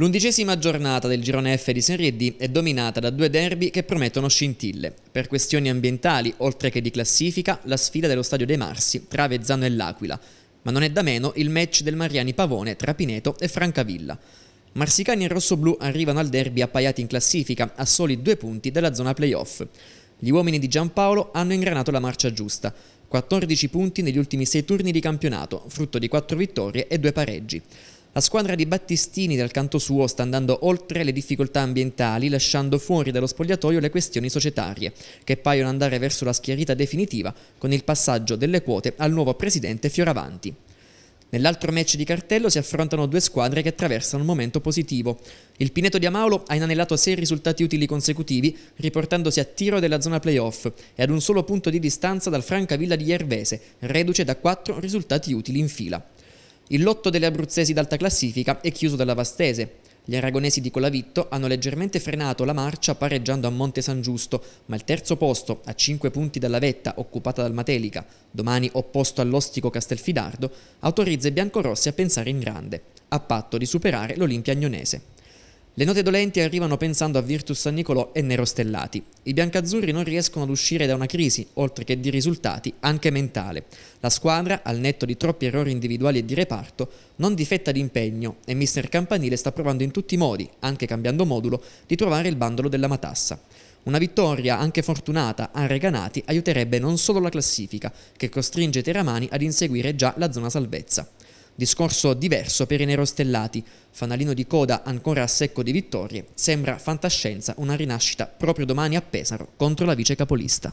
L'undicesima giornata del girone F di Serie D è dominata da due derby che promettono scintille. Per questioni ambientali, oltre che di classifica, la sfida dello Stadio dei Marsi tra Avezzano e L'Aquila, ma non è da meno il match del Mariani Pavone tra Pineto e Francavilla. Marsicani e rossoblù arrivano al derby appaiati in classifica a soli due punti dalla zona playoff. Gli uomini di Giampaolo hanno ingranato la marcia giusta, 14 punti negli ultimi sei turni di campionato, frutto di 4 vittorie e 2 pareggi. La squadra di Battistini dal canto suo sta andando oltre le difficoltà ambientali lasciando fuori dallo spogliatoio le questioni societarie, che paiono andare verso la schiarita definitiva con il passaggio delle quote al nuovo presidente Fioravanti. Nell'altro match di cartello si affrontano due squadre che attraversano un momento positivo. Il Pineto di Amaulo ha inanellato sei risultati utili consecutivi, riportandosi a tiro della zona playoff e ad un solo punto di distanza dal Francavilla di Iervese, reduce da quattro risultati utili in fila. Il lotto delle abruzzesi d'alta classifica è chiuso dalla Vastese. Gli aragonesi di Colavitto hanno leggermente frenato la marcia pareggiando a Monte San Giusto, ma il terzo posto, a 5 punti dalla vetta occupata dal Matelica, domani opposto all'ostico Castelfidardo, autorizza i biancorossi a pensare in grande, a patto di superare l'Olimpia Agnonese. Le note dolenti arrivano pensando a Virtus San Nicolò e Nero Stellati. I biancazzurri non riescono ad uscire da una crisi, oltre che di risultati, anche mentale. La squadra, al netto di troppi errori individuali e di reparto, non difetta d'impegno e mister Campanile sta provando in tutti i modi, anche cambiando modulo, di trovare il bandolo della matassa. Una vittoria, anche fortunata, a Reganati aiuterebbe non solo la classifica, che costringe Teramani ad inseguire già la zona salvezza. Discorso diverso per i nerostellati. Fanalino di coda ancora a secco di vittorie. Sembra fantascienza una rinascita proprio domani a Pesaro contro la vice capolista.